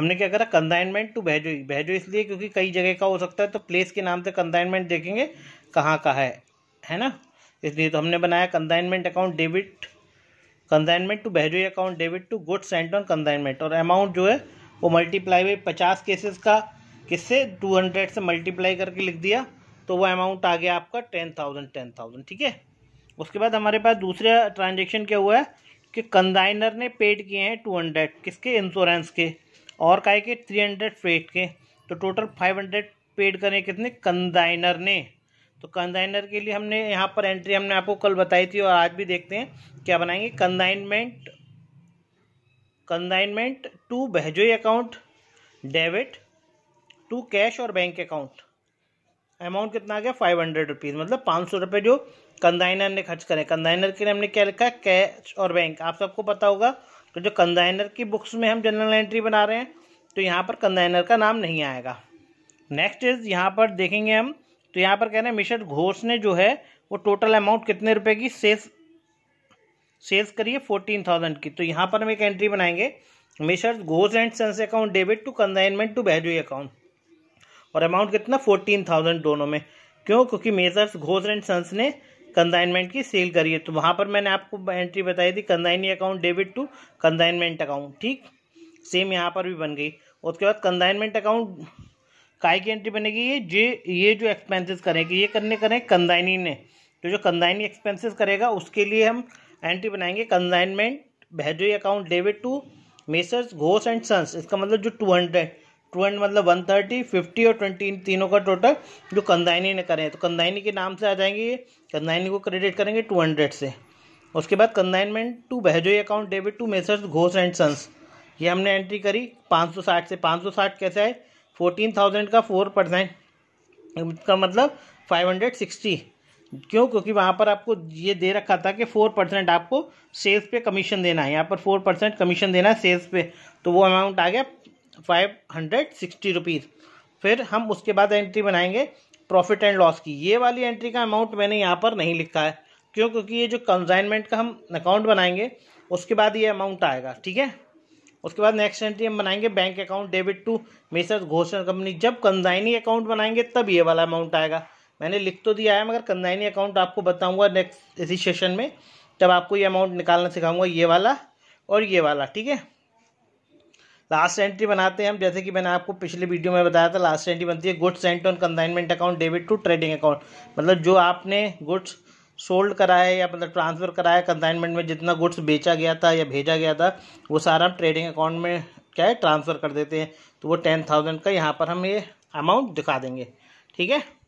हमने क्या करा कंजाइनमेंट टू भैजोई भेजो इसलिए क्योंकि कई जगह का हो सकता है तो प्लेस के नाम से कंजाइनमेंट देखेंगे कहाँ का है है ना इसलिए तो हमने बनाया consignment account debit consignment to Bahjoi account debit to good sent on consignment और अमाउंट जो है वो मल्टीप्लाई बाई पचास केसेस का किससे टू हंड्रेड से मल्टीप्लाई करके लिख दिया तो वो अमाउंट आ गया आपका टेन थाउजेंड टेन थाउजेंड ठीक है उसके बाद हमारे पास दूसरा ट्रांजेक्शन क्या हुआ है कि कंजाइनर ने पेड किए हैं टू हंड्रेड किसके इंश्योरेंस के और है कि थ्री हंड्रेड पेड के तो टोटल फाइव हंड्रेड पेड करें कितने कंदाइनर ने तो कंदाइनर के लिए हमने यहाँ पर एंट्री हमने आपको कल बताई थी और आज भी देखते हैं क्या बनाएंगे consignment consignment to Bahjoi account debit to cash और बैंक अकाउंट अमाउंट कितना आ गया फाइव हंड्रेड रुपीज़ मतलब पाँच सौ रुपये जो कंदाइनर ने खर्च करें कंदाइनर के लिए हमने क्या लिखा कैश और बैंक आप सबको पता होगा तो जो कंजाइनर की बुक्स में हम जनरल एंट्री बना रहे हैं तो यहाँ पर कंजाइनर का नाम नहीं आएगा नेक्स्ट इज यहाँ पर देखेंगे हम तो यहाँ पर कह रहे हैं मिशर घोष ने जो है वो टोटल अमाउंट कितने रुपए की सेल्स सेल्स करिए फोर्टीन थाउजेंड की तो यहाँ पर हम एक एंट्री बनाएंगे Messrs Ghosh and sons account debit to consignment to Bahjoi account और अमाउंट कितना फोर्टीन थाउजेंड दोनों में क्यों क्योंकि मेजर्स घोष एंड सन्स ने कंजाइनमेंट की सेल करी है तो वहाँ पर मैंने आपको एंट्री बताई थी consignee account debit to consignment account ठीक सेम यहाँ पर भी बन गई उसके बाद कंजाइनमेंट अकाउंट काय की एंट्री बनेगी ये जे ये जो एक्सपेंसेस करेंगे ये करने करें कंजाइनी ने तो जो कंजाइनी एक्सपेंसेस करेगा उसके लिए हम एंट्री बनाएंगे consignment Bahjoi account debit to Messrs Ghosh and sons इसका मतलब जो टू हंड्रेड टू एंड मतलब वन थर्टी फिफ्टी और ट्वेंटी इन तीनों का टोटल जो कंदाइनी ने करें तो कंदाइनी के नाम से आ जाएंगे ये कंदाइनी को क्रेडिट करेंगे टू हंड्रेड से उसके बाद consignment to Bahjoi account debit to Messrs Ghosh and sons ये हमने एंट्री करी पाँच सौ साठ से पाँच सौ साठ कैसे आए फोर्टीन थाउजेंड का फोर परसेंट का मतलब फाइव हंड्रेड सिक्सटी क्यों क्योंकि वहाँ पर आपको ये दे रखा था कि फोर परसेंट आपको सेल्स पे कमीशन देना है यहाँ पर फोर परसेंट कमीशन देना है सेल्स पे तो वो अमाउंट आ गया फाइव हंड्रेड सिक्सटी रुपीज़ फिर हम उसके बाद एंट्री बनाएंगे प्रॉफिट एंड लॉस की ये वाली एंट्री का अमाउंट मैंने यहाँ पर नहीं लिखा है क्यों क्योंकि ये जो कंजाइनमेंट का हम अकाउंट बनाएंगे उसके बाद ये अमाउंट आएगा ठीक है उसके बाद नेक्स्ट एंट्री हम बनाएंगे bank account debit to Messrs घोषणा कंपनी जब कंजाइनी अकाउंट बनाएंगे तब ये वाला अमाउंट आएगा मैंने लिख तो दिया है मगर कंजाइनी अकाउंट आपको बताऊंगा नेक्स्ट इसी सेशन में तब आपको ये अमाउंट निकालना सिखाऊंगा ये वाला और ये वाला ठीक है लास्ट एंट्री बनाते हैं हम जैसे कि मैंने आपको पिछले वीडियो में बताया था लास्ट एंट्री बनती है goods sent on consignment account debit to trading account मतलब जो आपने गुड्स सोल्ड कराया है या मतलब ट्रांसफ़र कराया है कंसाइनमेंट में जितना गुड्स बेचा गया था या भेजा गया था वो सारा हम ट्रेडिंग अकाउंट में क्या है ट्रांसफ़र कर देते हैं तो वो टेन थाउजेंड का यहाँ पर हम ये अमाउंट दिखा देंगे ठीक है